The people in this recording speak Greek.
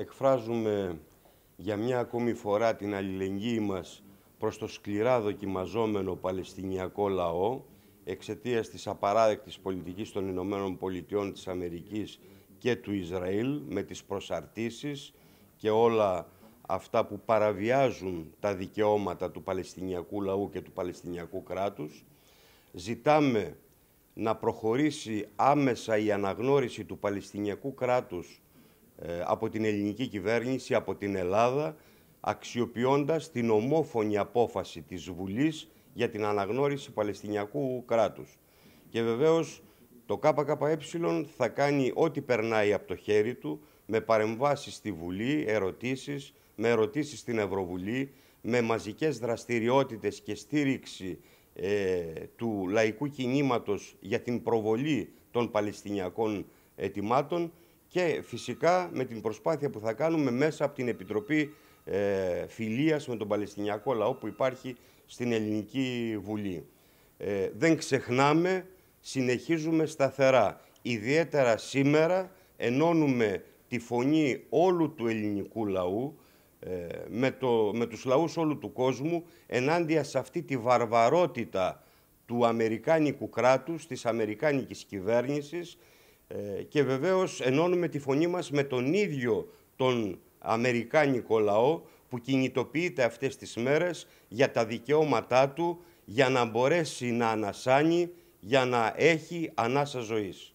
εκφράζουμε για μια ακόμη φορά την αλληλεγγύη μας προς το σκληρά δοκιμαζόμενο Παλαιστινιακό λαό εξαιτίας της απαράδεκτης πολιτικής των Ηνωμένων Πολιτειών της Αμερικής και του Ισραήλ με τις προσαρτήσεις και όλα αυτά που παραβιάζουν τα δικαιώματα του Παλαιστινιακού λαού και του Παλαιστινιακού κράτους. Ζητάμε να προχωρήσει άμεσα η αναγνώριση του Παλαιστινιακού κράτους ε, από την ελληνική κυβέρνηση, από την Ελλάδα, αξιοποιώντας την ομόφωνη απόφαση της Βουλής για την αναγνώριση Παλαιστινιακού κράτους. Και βεβαίως το ΚΚΕ θα κάνει ό,τι περνάει από το χέρι του, με παρεμβάσεις στη Βουλή, ερωτήσεις, με ερωτήσεις στην Ευρωβουλή, με μαζικές δραστηριότητες και στήριξη ε, του λαϊκού κινήματος για την προβολή των Παλαιστινιακών ετοιμάτων και φυσικά με την προσπάθεια που θα κάνουμε μέσα από την Επιτροπή ε, Φιλίας με τον Παλαιστινιακό Λαό που υπάρχει στην Ελληνική Βουλή. Ε, δεν ξεχνάμε, συνεχίζουμε σταθερά. Ιδιαίτερα σήμερα ενώνουμε τη φωνή όλου του ελληνικού λαού ε, με, το, με τους λαούς όλου του κόσμου ενάντια σε αυτή τη βαρβαρότητα του Αμερικάνικου κράτους, της Αμερικάνικης κυβέρνησης ε, και βεβαίως ενώνουμε τη φωνή μας με τον ίδιο τον Αμερικάνικο λαό που κινητοποιείται αυτές τις μέρες για τα δικαιώματά του για να μπορέσει να ανασάνει, για να έχει ανάσα ζωής.